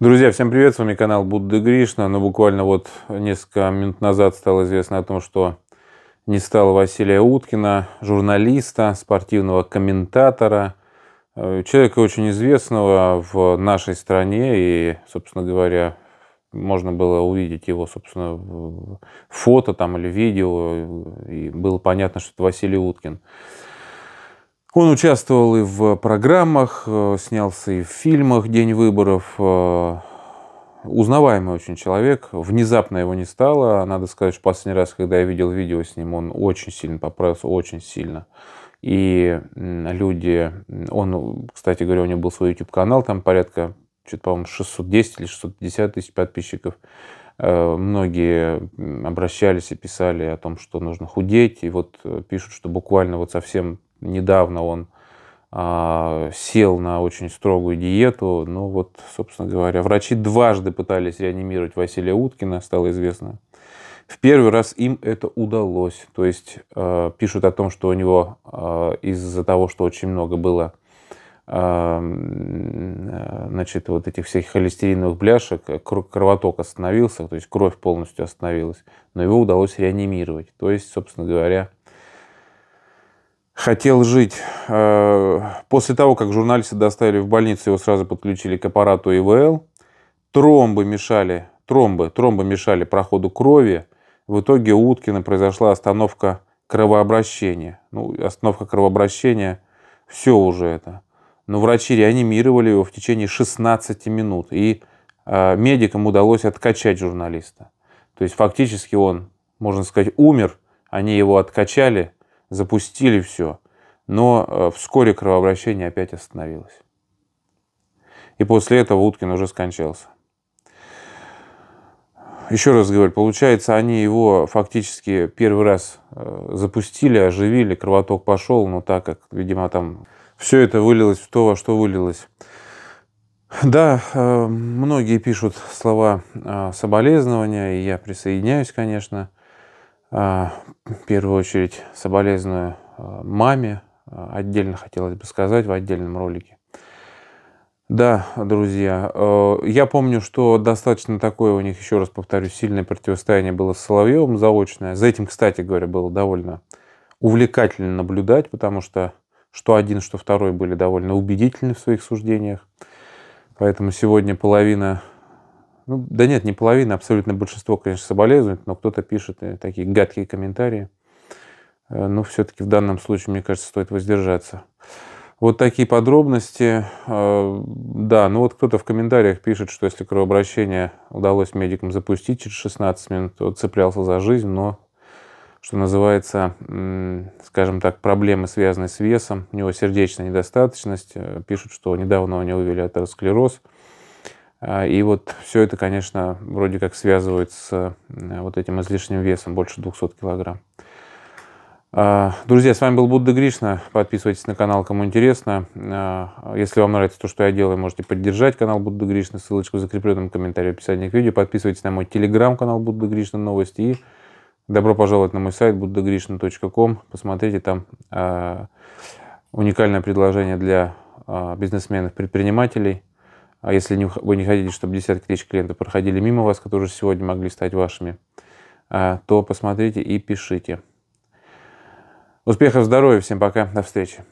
Друзья, всем привет, с вами канал Будды Гришна. Но ну, буквально вот несколько минут назад стало известно о том, что не стало Василия Уткина, журналиста, спортивного комментатора, э, человека очень известного в нашей стране. И, собственно говоря, можно было увидеть его, собственно, фото там или видео, и было понятно, что это Василий Уткин. Он участвовал и в программах, э, снялся и в фильмах «День выборов». Э, узнаваемый очень человек. Внезапно его не стало. Надо сказать, что последний раз, когда я видел видео с ним, он очень сильно поправился, очень сильно. И люди... Он, кстати говоря, у него был свой YouTube-канал, там порядка, что-то, по-моему, 610 или 650 тысяч подписчиков э, многие обращались и писали о том, что нужно худеть, и вот пишут, что буквально вот совсем недавно он а, сел на очень строгую диету. Ну вот, собственно говоря, врачи дважды пытались реанимировать Василия Уткина, стало известно. В первый раз им это удалось. То есть а, пишут о том, что у него а, из-за того, что очень много было значит, вот этих всех холестериновых бляшек, кровоток остановился, то есть кровь полностью остановилась, но его удалось реанимировать. То есть, собственно говоря, хотел жить. Э, после того, как журналисты доставили в больницу, его сразу подключили к аппарату ИВЛ. Тромбы мешали, тромбы, тромбы мешали проходу крови. В итоге у Уткина произошла остановка кровообращения. Ну, остановка кровообращения, все уже это. Но врачи реанимировали его в течение 16 минут. И э, медикам удалось откачать журналиста. То есть фактически он, можно сказать, умер, они его откачали – запустили все, но э, вскоре кровообращение опять остановилось. И после этого Уткин уже скончался. Еще раз говорю, получается, они его фактически первый раз э, запустили, оживили, кровоток пошел, но так как, видимо, там все это вылилось в то, во что вылилось. Да, э, многие пишут слова соболезнования, и я присоединяюсь, конечно. А, в первую очередь соболезную а, маме. А, отдельно хотелось бы сказать в отдельном ролике. Да, друзья, э, я помню, что достаточно такое у них, еще раз повторюсь, сильное противостояние было с Соловьевым заочное. За этим, кстати говоря, было довольно увлекательно наблюдать, потому что что один, что второй были довольно убедительны в своих суждениях. Поэтому сегодня половина ну, да нет, не половина, абсолютно большинство, конечно, соболезнует, но кто-то пишет э, такие гадкие комментарии. Э, но все-таки в данном случае, мне кажется, стоит воздержаться. Вот такие подробности. Э, да, ну вот кто-то в комментариях пишет, что если кровообращение удалось медикам запустить через 16 минут, то цеплялся за жизнь, но, что называется, скажем так, проблемы, связанные с весом, у него сердечная недостаточность. Пишут, что недавно у него вели атеросклероз – а, и вот все это, конечно, вроде как связывает с э, вот этим излишним весом, больше 200 килограмм. А, друзья, с вами был Будда Гришна. Подписывайтесь на канал, кому интересно. А, если вам нравится то, что я делаю, можете поддержать канал Будда Гришна. Ссылочку в закрепленном комментарии в описании к видео. Подписывайтесь на мой телеграм-канал Будда Гришна Новости. И добро пожаловать на мой сайт buddhagrishna.com. Посмотрите там уникальное предложение для бизнесменов-предпринимателей – а если вы не хотите, чтобы десятки тысяч клиентов проходили мимо вас, которые сегодня могли стать вашими, а, то посмотрите и пишите. Успехов, здоровья, всем пока, до встречи.